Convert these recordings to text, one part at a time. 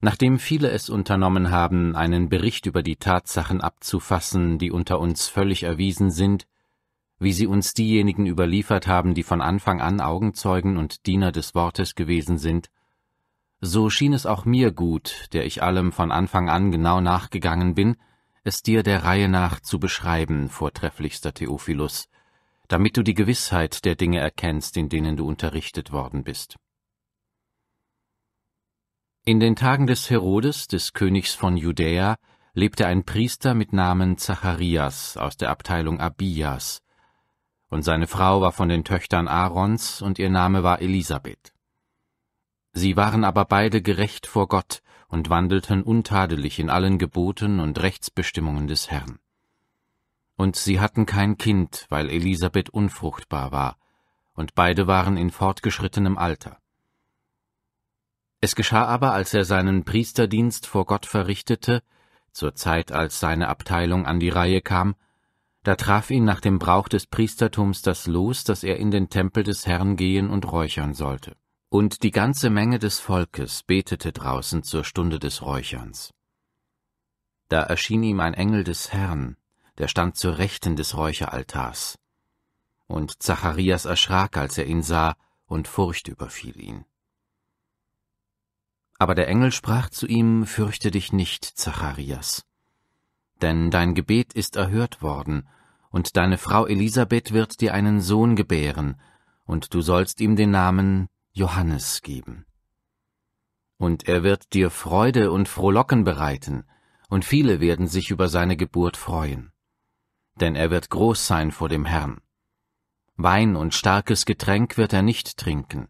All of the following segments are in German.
Nachdem viele es unternommen haben, einen Bericht über die Tatsachen abzufassen, die unter uns völlig erwiesen sind, wie sie uns diejenigen überliefert haben, die von Anfang an Augenzeugen und Diener des Wortes gewesen sind, so schien es auch mir gut, der ich allem von Anfang an genau nachgegangen bin, es dir der Reihe nach zu beschreiben, vortrefflichster Theophilus, damit du die Gewissheit der Dinge erkennst, in denen du unterrichtet worden bist. In den Tagen des Herodes, des Königs von Judäa, lebte ein Priester mit Namen Zacharias aus der Abteilung Abias, und seine Frau war von den Töchtern Aarons, und ihr Name war Elisabeth. Sie waren aber beide gerecht vor Gott und wandelten untadelig in allen Geboten und Rechtsbestimmungen des Herrn. Und sie hatten kein Kind, weil Elisabeth unfruchtbar war, und beide waren in fortgeschrittenem Alter. Es geschah aber, als er seinen Priesterdienst vor Gott verrichtete, zur Zeit, als seine Abteilung an die Reihe kam, da traf ihn nach dem Brauch des Priestertums das Los, dass er in den Tempel des Herrn gehen und räuchern sollte. Und die ganze Menge des Volkes betete draußen zur Stunde des Räucherns. Da erschien ihm ein Engel des Herrn, der stand zur Rechten des Räucheraltars. Und Zacharias erschrak, als er ihn sah, und Furcht überfiel ihn. Aber der Engel sprach zu ihm, Fürchte dich nicht, Zacharias, denn dein Gebet ist erhört worden, und deine Frau Elisabeth wird dir einen Sohn gebären, und du sollst ihm den Namen Johannes geben. Und er wird dir Freude und Frohlocken bereiten, und viele werden sich über seine Geburt freuen. Denn er wird groß sein vor dem Herrn. Wein und starkes Getränk wird er nicht trinken,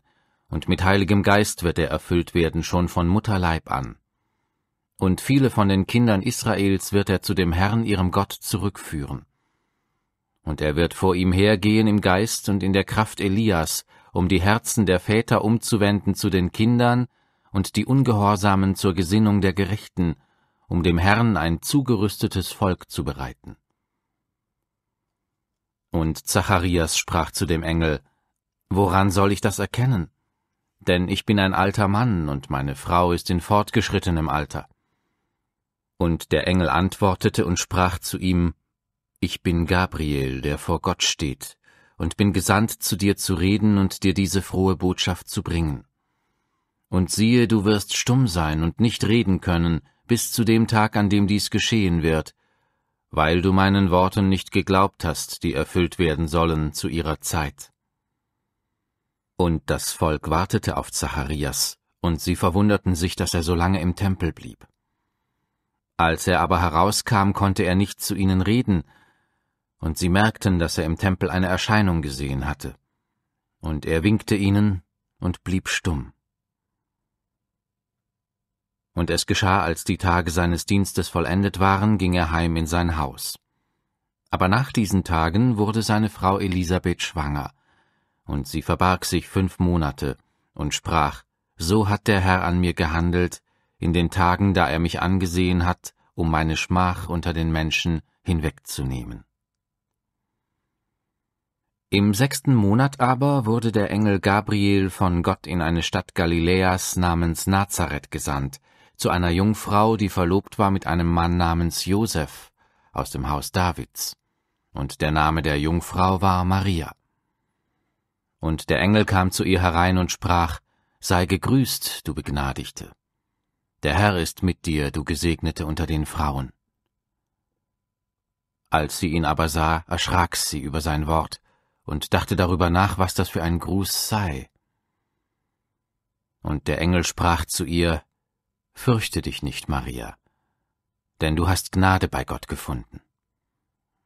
und mit Heiligem Geist wird er erfüllt werden schon von Mutterleib an. Und viele von den Kindern Israels wird er zu dem Herrn ihrem Gott zurückführen. Und er wird vor ihm hergehen im Geist und in der Kraft Elias, um die Herzen der Väter umzuwenden zu den Kindern und die Ungehorsamen zur Gesinnung der Gerechten, um dem Herrn ein zugerüstetes Volk zu bereiten. Und Zacharias sprach zu dem Engel, Woran soll ich das erkennen? denn ich bin ein alter Mann und meine Frau ist in fortgeschrittenem Alter. Und der Engel antwortete und sprach zu ihm, Ich bin Gabriel, der vor Gott steht, und bin gesandt zu dir zu reden und dir diese frohe Botschaft zu bringen. Und siehe, du wirst stumm sein und nicht reden können, bis zu dem Tag, an dem dies geschehen wird, weil du meinen Worten nicht geglaubt hast, die erfüllt werden sollen zu ihrer Zeit. Und das Volk wartete auf Zacharias, und sie verwunderten sich, dass er so lange im Tempel blieb. Als er aber herauskam, konnte er nicht zu ihnen reden, und sie merkten, dass er im Tempel eine Erscheinung gesehen hatte. Und er winkte ihnen und blieb stumm. Und es geschah, als die Tage seines Dienstes vollendet waren, ging er heim in sein Haus. Aber nach diesen Tagen wurde seine Frau Elisabeth schwanger, und sie verbarg sich fünf Monate und sprach, So hat der Herr an mir gehandelt, in den Tagen, da er mich angesehen hat, um meine Schmach unter den Menschen hinwegzunehmen. Im sechsten Monat aber wurde der Engel Gabriel von Gott in eine Stadt Galiläas namens Nazareth gesandt, zu einer Jungfrau, die verlobt war mit einem Mann namens Joseph aus dem Haus Davids, und der Name der Jungfrau war Maria. Und der Engel kam zu ihr herein und sprach, Sei gegrüßt, du Begnadigte. Der Herr ist mit dir, du Gesegnete unter den Frauen. Als sie ihn aber sah, erschrak sie über sein Wort und dachte darüber nach, was das für ein Gruß sei. Und der Engel sprach zu ihr, Fürchte dich nicht, Maria, denn du hast Gnade bei Gott gefunden.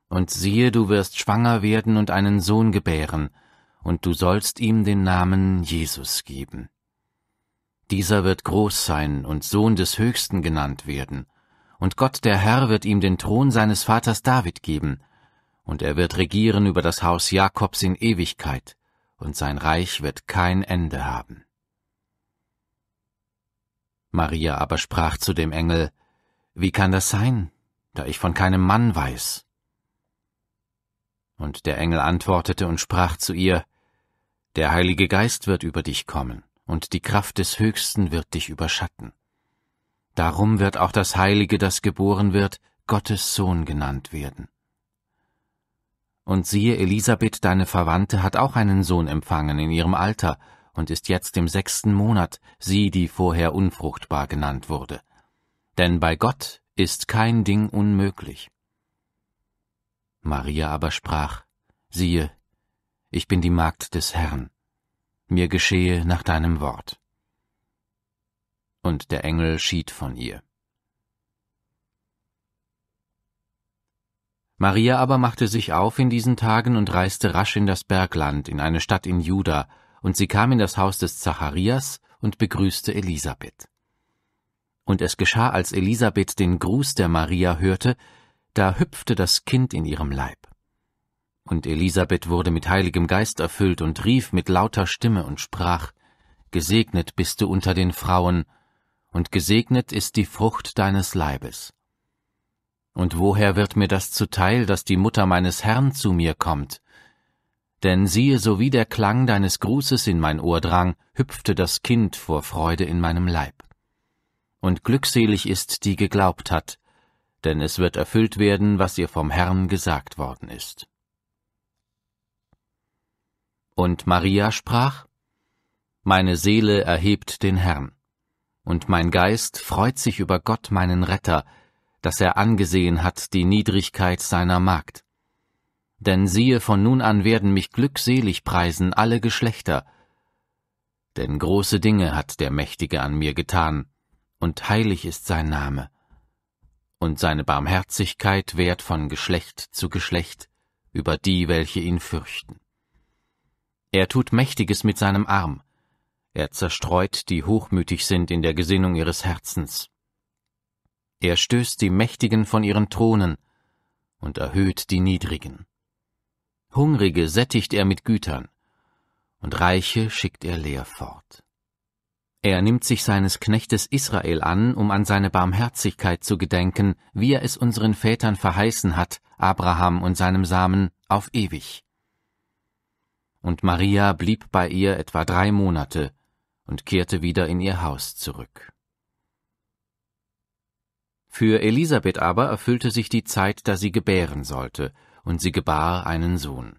Und siehe, du wirst schwanger werden und einen Sohn gebären, und du sollst ihm den Namen Jesus geben. Dieser wird groß sein und Sohn des Höchsten genannt werden, und Gott der Herr wird ihm den Thron seines Vaters David geben, und er wird regieren über das Haus Jakobs in Ewigkeit, und sein Reich wird kein Ende haben. Maria aber sprach zu dem Engel, Wie kann das sein, da ich von keinem Mann weiß? Und der Engel antwortete und sprach zu ihr, der Heilige Geist wird über dich kommen, und die Kraft des Höchsten wird dich überschatten. Darum wird auch das Heilige, das geboren wird, Gottes Sohn genannt werden. Und siehe, Elisabeth, deine Verwandte, hat auch einen Sohn empfangen in ihrem Alter und ist jetzt im sechsten Monat, sie, die vorher unfruchtbar genannt wurde. Denn bei Gott ist kein Ding unmöglich. Maria aber sprach, siehe, ich bin die Magd des Herrn, mir geschehe nach deinem Wort. Und der Engel schied von ihr. Maria aber machte sich auf in diesen Tagen und reiste rasch in das Bergland, in eine Stadt in Juda, und sie kam in das Haus des Zacharias und begrüßte Elisabeth. Und es geschah, als Elisabeth den Gruß der Maria hörte, da hüpfte das Kind in ihrem Leib. Und Elisabeth wurde mit Heiligem Geist erfüllt und rief mit lauter Stimme und sprach, Gesegnet bist du unter den Frauen, und gesegnet ist die Frucht deines Leibes. Und woher wird mir das zuteil, dass die Mutter meines Herrn zu mir kommt? Denn siehe, so wie der Klang deines Grußes in mein Ohr drang, hüpfte das Kind vor Freude in meinem Leib. Und glückselig ist, die geglaubt hat, denn es wird erfüllt werden, was ihr vom Herrn gesagt worden ist. Und Maria sprach, Meine Seele erhebt den Herrn, und mein Geist freut sich über Gott meinen Retter, dass er angesehen hat die Niedrigkeit seiner Magd. Denn siehe, von nun an werden mich glückselig preisen alle Geschlechter, denn große Dinge hat der Mächtige an mir getan, und heilig ist sein Name. Und seine Barmherzigkeit währt von Geschlecht zu Geschlecht über die, welche ihn fürchten. Er tut Mächtiges mit seinem Arm. Er zerstreut, die hochmütig sind in der Gesinnung ihres Herzens. Er stößt die Mächtigen von ihren Thronen und erhöht die Niedrigen. Hungrige sättigt er mit Gütern, und Reiche schickt er leer fort. Er nimmt sich seines Knechtes Israel an, um an seine Barmherzigkeit zu gedenken, wie er es unseren Vätern verheißen hat, Abraham und seinem Samen, auf ewig und Maria blieb bei ihr etwa drei Monate und kehrte wieder in ihr Haus zurück. Für Elisabeth aber erfüllte sich die Zeit, da sie gebären sollte, und sie gebar einen Sohn.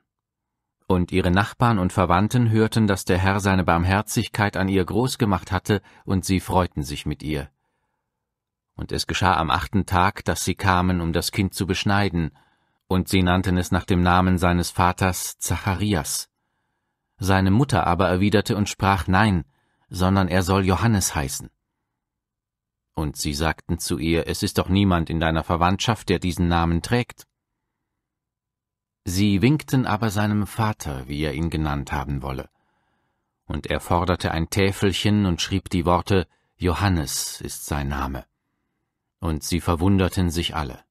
Und ihre Nachbarn und Verwandten hörten, dass der Herr seine Barmherzigkeit an ihr groß gemacht hatte, und sie freuten sich mit ihr. Und es geschah am achten Tag, dass sie kamen, um das Kind zu beschneiden, und sie nannten es nach dem Namen seines Vaters Zacharias, seine Mutter aber erwiderte und sprach Nein, sondern er soll Johannes heißen. Und sie sagten zu ihr, es ist doch niemand in deiner Verwandtschaft, der diesen Namen trägt. Sie winkten aber seinem Vater, wie er ihn genannt haben wolle. Und er forderte ein Täfelchen und schrieb die Worte Johannes ist sein Name. Und sie verwunderten sich alle.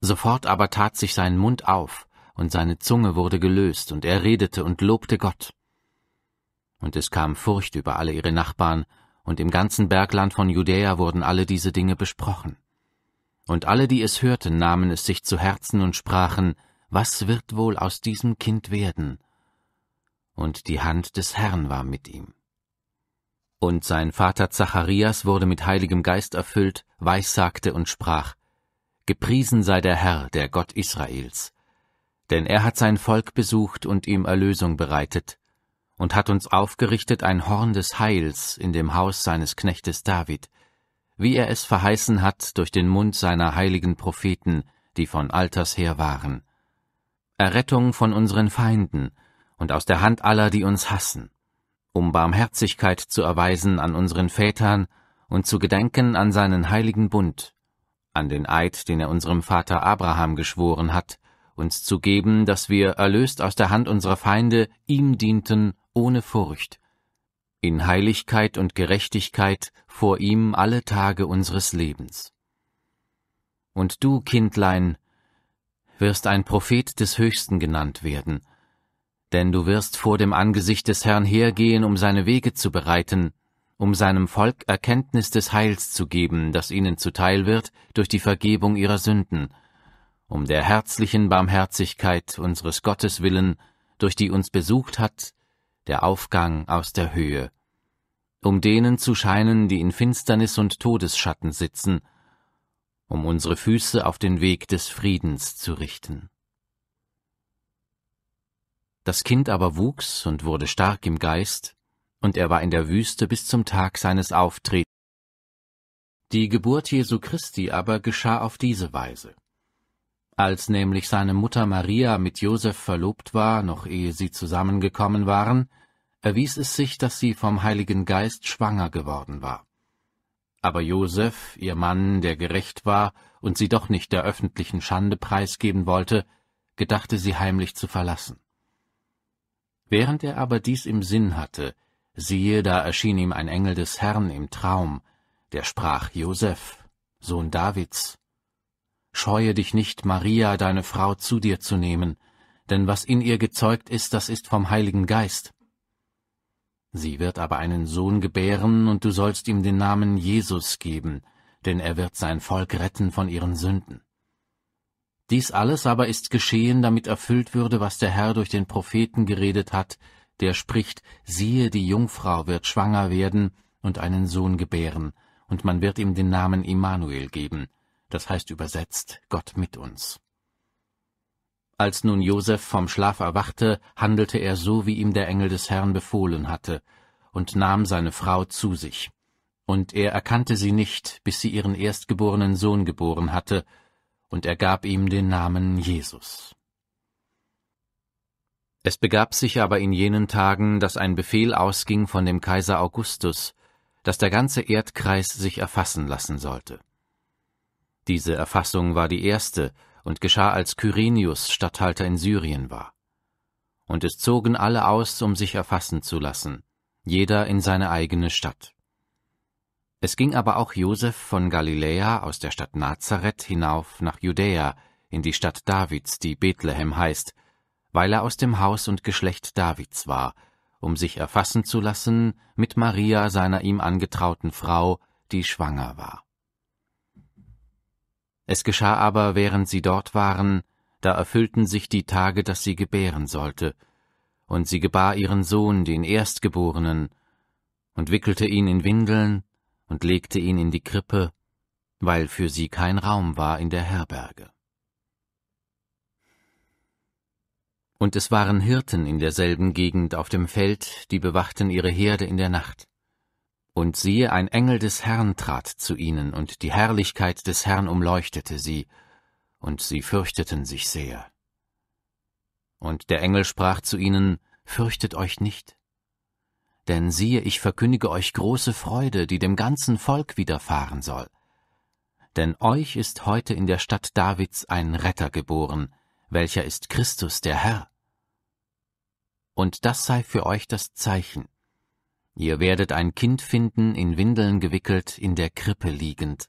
Sofort aber tat sich sein Mund auf, und seine Zunge wurde gelöst, und er redete und lobte Gott. Und es kam Furcht über alle ihre Nachbarn, und im ganzen Bergland von Judäa wurden alle diese Dinge besprochen. Und alle, die es hörten, nahmen es sich zu Herzen und sprachen, was wird wohl aus diesem Kind werden? Und die Hand des Herrn war mit ihm. Und sein Vater Zacharias wurde mit heiligem Geist erfüllt, weissagte und sprach, Gepriesen sei der Herr, der Gott Israels, denn er hat sein Volk besucht und ihm Erlösung bereitet, und hat uns aufgerichtet ein Horn des Heils in dem Haus seines Knechtes David, wie er es verheißen hat durch den Mund seiner heiligen Propheten, die von alters her waren. Errettung von unseren Feinden und aus der Hand aller, die uns hassen, um Barmherzigkeit zu erweisen an unseren Vätern und zu gedenken an seinen heiligen Bund, an den Eid, den er unserem Vater Abraham geschworen hat, uns zu geben, dass wir, erlöst aus der Hand unserer Feinde, ihm dienten ohne Furcht, in Heiligkeit und Gerechtigkeit vor ihm alle Tage unseres Lebens. Und du, Kindlein, wirst ein Prophet des Höchsten genannt werden, denn du wirst vor dem Angesicht des Herrn hergehen, um seine Wege zu bereiten, um seinem Volk Erkenntnis des Heils zu geben, das ihnen zuteil wird durch die Vergebung ihrer Sünden, um der herzlichen Barmherzigkeit unseres Gottes willen, durch die uns besucht hat, der Aufgang aus der Höhe, um denen zu scheinen, die in Finsternis und Todesschatten sitzen, um unsere Füße auf den Weg des Friedens zu richten. Das Kind aber wuchs und wurde stark im Geist, und er war in der Wüste bis zum Tag seines Auftretens. Die Geburt Jesu Christi aber geschah auf diese Weise. Als nämlich seine Mutter Maria mit Josef verlobt war, noch ehe sie zusammengekommen waren, erwies es sich, dass sie vom Heiligen Geist schwanger geworden war. Aber Josef, ihr Mann, der gerecht war und sie doch nicht der öffentlichen Schande preisgeben wollte, gedachte sie heimlich zu verlassen. Während er aber dies im Sinn hatte, siehe, da erschien ihm ein Engel des Herrn im Traum, der sprach, Josef, Sohn Davids, Scheue dich nicht, Maria, deine Frau, zu dir zu nehmen, denn was in ihr gezeugt ist, das ist vom Heiligen Geist. Sie wird aber einen Sohn gebären, und du sollst ihm den Namen Jesus geben, denn er wird sein Volk retten von ihren Sünden. Dies alles aber ist geschehen, damit erfüllt würde, was der Herr durch den Propheten geredet hat, der spricht, siehe, die Jungfrau wird schwanger werden und einen Sohn gebären, und man wird ihm den Namen Immanuel geben, das heißt übersetzt Gott mit uns. Als nun Josef vom Schlaf erwachte, handelte er so, wie ihm der Engel des Herrn befohlen hatte, und nahm seine Frau zu sich. Und er erkannte sie nicht, bis sie ihren erstgeborenen Sohn geboren hatte, und er gab ihm den Namen Jesus. Es begab sich aber in jenen Tagen, dass ein Befehl ausging von dem Kaiser Augustus, dass der ganze Erdkreis sich erfassen lassen sollte. Diese Erfassung war die erste und geschah, als Kyrenius Statthalter in Syrien war. Und es zogen alle aus, um sich erfassen zu lassen, jeder in seine eigene Stadt. Es ging aber auch Josef von Galiläa aus der Stadt Nazareth hinauf nach Judäa, in die Stadt Davids, die Bethlehem heißt, weil er aus dem Haus und Geschlecht Davids war, um sich erfassen zu lassen mit Maria, seiner ihm angetrauten Frau, die schwanger war. Es geschah aber, während sie dort waren, da erfüllten sich die Tage, dass sie gebären sollte, und sie gebar ihren Sohn, den Erstgeborenen, und wickelte ihn in Windeln und legte ihn in die Krippe, weil für sie kein Raum war in der Herberge. Und es waren Hirten in derselben Gegend auf dem Feld, die bewachten ihre Herde in der Nacht. Und siehe, ein Engel des Herrn trat zu ihnen, und die Herrlichkeit des Herrn umleuchtete sie, und sie fürchteten sich sehr. Und der Engel sprach zu ihnen, Fürchtet euch nicht. Denn siehe, ich verkündige euch große Freude, die dem ganzen Volk widerfahren soll. Denn euch ist heute in der Stadt Davids ein Retter geboren, welcher ist Christus der Herr. Und das sei für euch das Zeichen. Ihr werdet ein Kind finden, in Windeln gewickelt, in der Krippe liegend.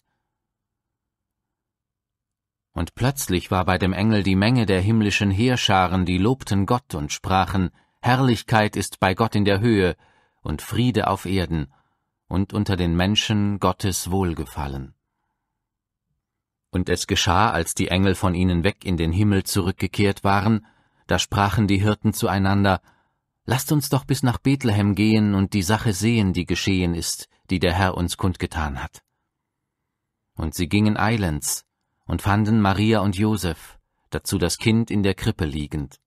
Und plötzlich war bei dem Engel die Menge der himmlischen Heerscharen, die lobten Gott und sprachen, Herrlichkeit ist bei Gott in der Höhe und Friede auf Erden und unter den Menschen Gottes Wohlgefallen. Und es geschah, als die Engel von ihnen weg in den Himmel zurückgekehrt waren, da sprachen die Hirten zueinander, Lasst uns doch bis nach Bethlehem gehen und die Sache sehen, die geschehen ist, die der Herr uns kundgetan hat. Und sie gingen eilends und fanden Maria und Josef, dazu das Kind in der Krippe liegend.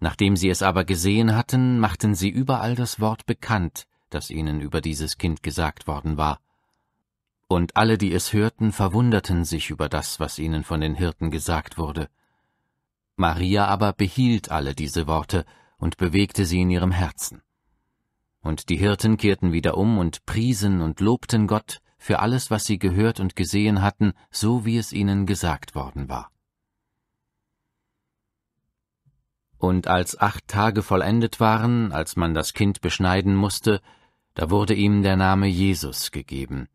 Nachdem sie es aber gesehen hatten, machten sie überall das Wort bekannt, das ihnen über dieses Kind gesagt worden war. Und alle, die es hörten, verwunderten sich über das, was ihnen von den Hirten gesagt wurde. Maria aber behielt alle diese Worte und bewegte sie in ihrem Herzen. Und die Hirten kehrten wieder um und priesen und lobten Gott für alles, was sie gehört und gesehen hatten, so wie es ihnen gesagt worden war. Und als acht Tage vollendet waren, als man das Kind beschneiden musste, da wurde ihm der Name Jesus gegeben,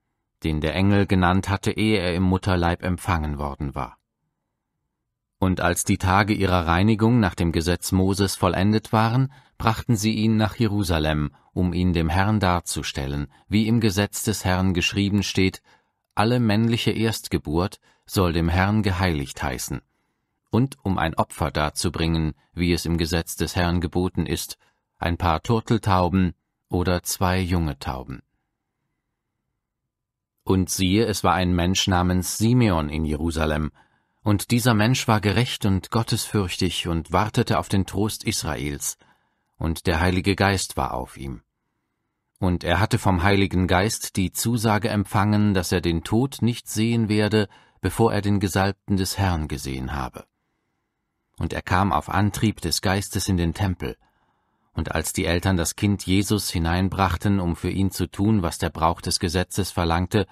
den der Engel genannt hatte, ehe er im Mutterleib empfangen worden war. Und als die Tage ihrer Reinigung nach dem Gesetz Moses vollendet waren, brachten sie ihn nach Jerusalem, um ihn dem Herrn darzustellen, wie im Gesetz des Herrn geschrieben steht, alle männliche Erstgeburt soll dem Herrn geheiligt heißen, und um ein Opfer darzubringen, wie es im Gesetz des Herrn geboten ist, ein paar Turteltauben oder zwei junge Tauben. Und siehe, es war ein Mensch namens Simeon in Jerusalem, und dieser Mensch war gerecht und gottesfürchtig und wartete auf den Trost Israels, und der Heilige Geist war auf ihm. Und er hatte vom Heiligen Geist die Zusage empfangen, dass er den Tod nicht sehen werde, bevor er den Gesalbten des Herrn gesehen habe. Und er kam auf Antrieb des Geistes in den Tempel, und als die Eltern das Kind Jesus hineinbrachten, um für ihn zu tun, was der Brauch des Gesetzes verlangte,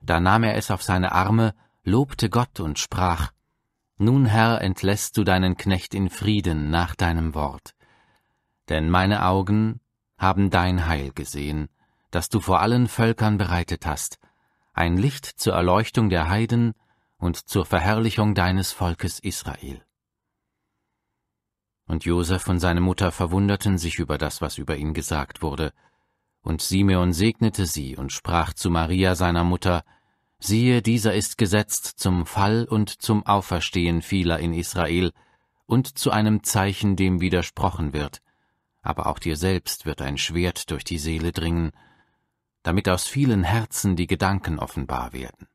da nahm er es auf seine Arme lobte Gott und sprach Nun, Herr, entlässt du deinen Knecht in Frieden nach deinem Wort. Denn meine Augen haben dein Heil gesehen, das du vor allen Völkern bereitet hast, ein Licht zur Erleuchtung der Heiden und zur Verherrlichung deines Volkes Israel. Und Josef und seine Mutter verwunderten sich über das, was über ihn gesagt wurde. Und Simeon segnete sie und sprach zu Maria seiner Mutter, Siehe, dieser ist gesetzt zum Fall und zum Auferstehen vieler in Israel und zu einem Zeichen, dem widersprochen wird. Aber auch dir selbst wird ein Schwert durch die Seele dringen, damit aus vielen Herzen die Gedanken offenbar werden.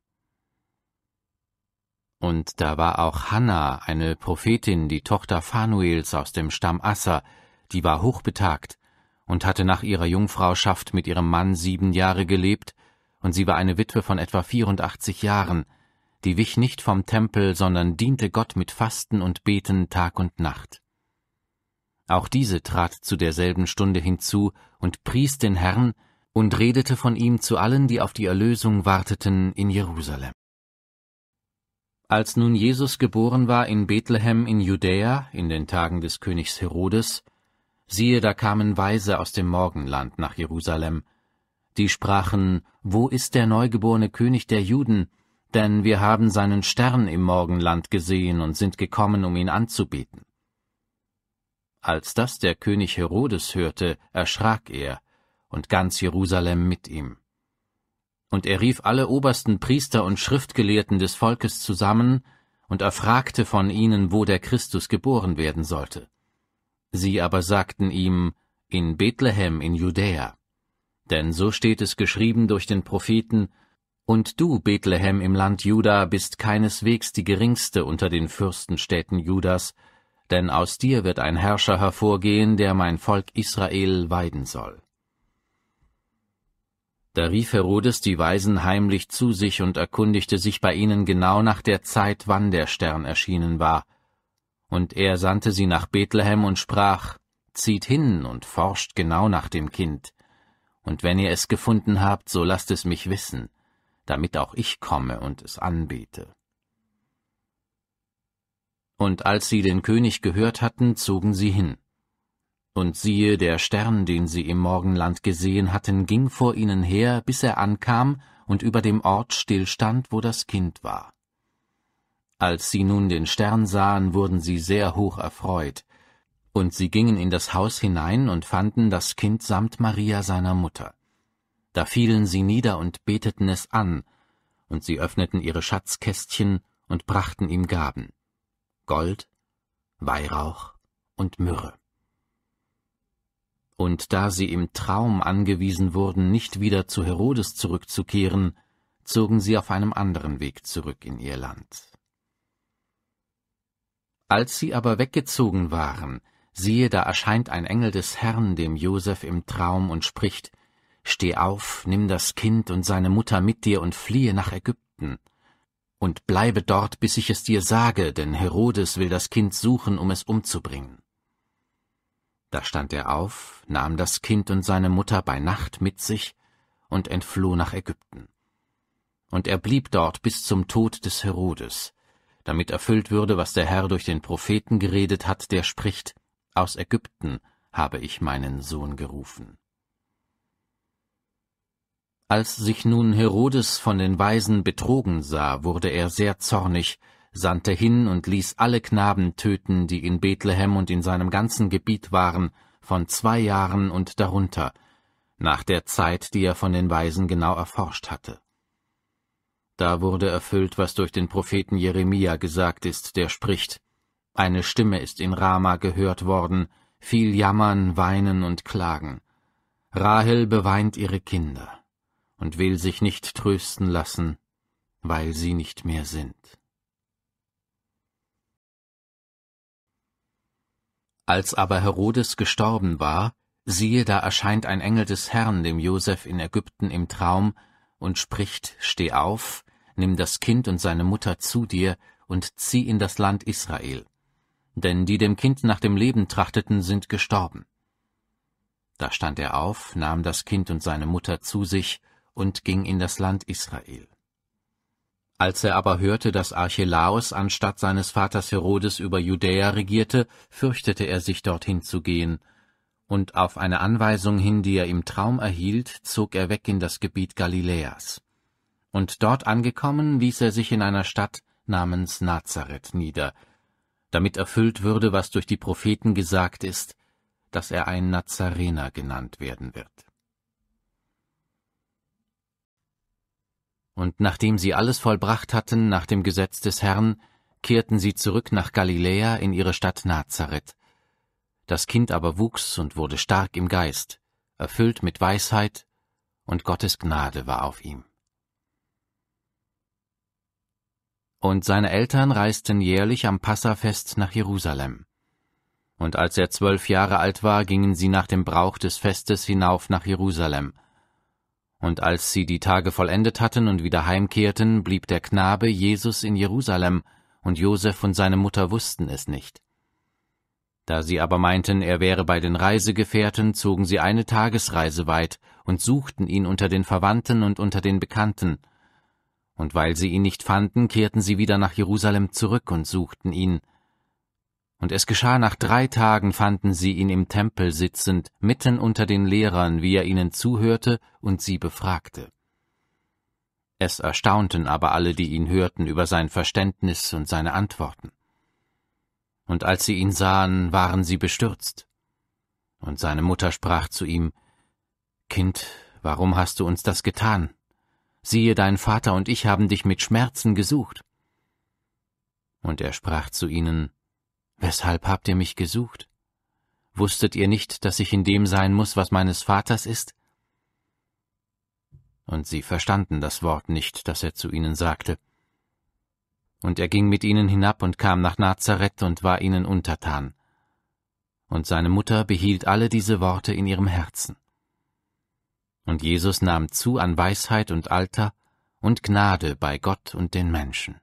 Und da war auch Hanna, eine Prophetin, die Tochter Phanuels aus dem Stamm Asser, die war hochbetagt und hatte nach ihrer Jungfrauschaft mit ihrem Mann sieben Jahre gelebt und sie war eine Witwe von etwa 84 Jahren, die wich nicht vom Tempel, sondern diente Gott mit Fasten und Beten Tag und Nacht. Auch diese trat zu derselben Stunde hinzu und pries den Herrn und redete von ihm zu allen, die auf die Erlösung warteten in Jerusalem. Als nun Jesus geboren war in Bethlehem in Judäa in den Tagen des Königs Herodes, siehe, da kamen Weise aus dem Morgenland nach Jerusalem, die sprachen, Wo ist der neugeborene König der Juden? Denn wir haben seinen Stern im Morgenland gesehen und sind gekommen, um ihn anzubeten. Als das der König Herodes hörte, erschrak er, und ganz Jerusalem mit ihm. Und er rief alle obersten Priester und Schriftgelehrten des Volkes zusammen und erfragte von ihnen, wo der Christus geboren werden sollte. Sie aber sagten ihm, in Bethlehem in Judäa. Denn so steht es geschrieben durch den Propheten, Und du, Bethlehem im Land Juda, bist keineswegs die geringste unter den Fürstenstädten Judas, denn aus dir wird ein Herrscher hervorgehen, der mein Volk Israel weiden soll. Da rief Herodes die Weisen heimlich zu sich und erkundigte sich bei ihnen genau nach der Zeit, wann der Stern erschienen war. Und er sandte sie nach Bethlehem und sprach, Zieht hin und forscht genau nach dem Kind und wenn ihr es gefunden habt, so lasst es mich wissen, damit auch ich komme und es anbete. Und als sie den König gehört hatten, zogen sie hin. Und siehe, der Stern, den sie im Morgenland gesehen hatten, ging vor ihnen her, bis er ankam und über dem Ort stillstand, wo das Kind war. Als sie nun den Stern sahen, wurden sie sehr hoch erfreut, und sie gingen in das Haus hinein und fanden das Kind samt Maria seiner Mutter. Da fielen sie nieder und beteten es an, und sie öffneten ihre Schatzkästchen und brachten ihm Gaben Gold, Weihrauch und Myrrhe. Und da sie im Traum angewiesen wurden, nicht wieder zu Herodes zurückzukehren, zogen sie auf einem anderen Weg zurück in ihr Land. Als sie aber weggezogen waren, Siehe, da erscheint ein Engel des Herrn dem Josef im Traum und spricht, Steh auf, nimm das Kind und seine Mutter mit dir und fliehe nach Ägypten. Und bleibe dort, bis ich es dir sage, denn Herodes will das Kind suchen, um es umzubringen. Da stand er auf, nahm das Kind und seine Mutter bei Nacht mit sich und entfloh nach Ägypten. Und er blieb dort bis zum Tod des Herodes, damit erfüllt würde, was der Herr durch den Propheten geredet hat, der spricht, aus Ägypten habe ich meinen Sohn gerufen. Als sich nun Herodes von den Weisen betrogen sah, wurde er sehr zornig, sandte hin und ließ alle Knaben töten, die in Bethlehem und in seinem ganzen Gebiet waren, von zwei Jahren und darunter, nach der Zeit, die er von den Weisen genau erforscht hatte. Da wurde erfüllt, was durch den Propheten Jeremia gesagt ist, der spricht, eine Stimme ist in Rama gehört worden, viel Jammern, Weinen und Klagen. Rahel beweint ihre Kinder und will sich nicht trösten lassen, weil sie nicht mehr sind. Als aber Herodes gestorben war, siehe, da erscheint ein Engel des Herrn dem Josef in Ägypten im Traum und spricht, steh auf, nimm das Kind und seine Mutter zu dir und zieh in das Land Israel denn die dem Kind nach dem Leben trachteten, sind gestorben. Da stand er auf, nahm das Kind und seine Mutter zu sich und ging in das Land Israel. Als er aber hörte, dass Archelaus anstatt seines Vaters Herodes über Judäa regierte, fürchtete er sich dorthin zu gehen, und auf eine Anweisung hin, die er im Traum erhielt, zog er weg in das Gebiet Galiläas. Und dort angekommen, ließ er sich in einer Stadt namens Nazareth nieder, damit erfüllt würde, was durch die Propheten gesagt ist, dass er ein Nazarener genannt werden wird. Und nachdem sie alles vollbracht hatten nach dem Gesetz des Herrn, kehrten sie zurück nach Galiläa in ihre Stadt Nazareth. Das Kind aber wuchs und wurde stark im Geist, erfüllt mit Weisheit, und Gottes Gnade war auf ihm. und seine Eltern reisten jährlich am Passafest nach Jerusalem. Und als er zwölf Jahre alt war, gingen sie nach dem Brauch des Festes hinauf nach Jerusalem. Und als sie die Tage vollendet hatten und wieder heimkehrten, blieb der Knabe Jesus in Jerusalem, und Josef und seine Mutter wussten es nicht. Da sie aber meinten, er wäre bei den Reisegefährten, zogen sie eine Tagesreise weit und suchten ihn unter den Verwandten und unter den Bekannten, und weil sie ihn nicht fanden, kehrten sie wieder nach Jerusalem zurück und suchten ihn. Und es geschah nach drei Tagen fanden sie ihn im Tempel sitzend, mitten unter den Lehrern, wie er ihnen zuhörte und sie befragte. Es erstaunten aber alle, die ihn hörten, über sein Verständnis und seine Antworten. Und als sie ihn sahen, waren sie bestürzt. Und seine Mutter sprach zu ihm, Kind, warum hast du uns das getan? siehe, dein Vater und ich haben dich mit Schmerzen gesucht. Und er sprach zu ihnen, Weshalb habt ihr mich gesucht? Wusstet ihr nicht, dass ich in dem sein muss, was meines Vaters ist? Und sie verstanden das Wort nicht, das er zu ihnen sagte. Und er ging mit ihnen hinab und kam nach Nazareth und war ihnen untertan. Und seine Mutter behielt alle diese Worte in ihrem Herzen und Jesus nahm zu an Weisheit und Alter und Gnade bei Gott und den Menschen.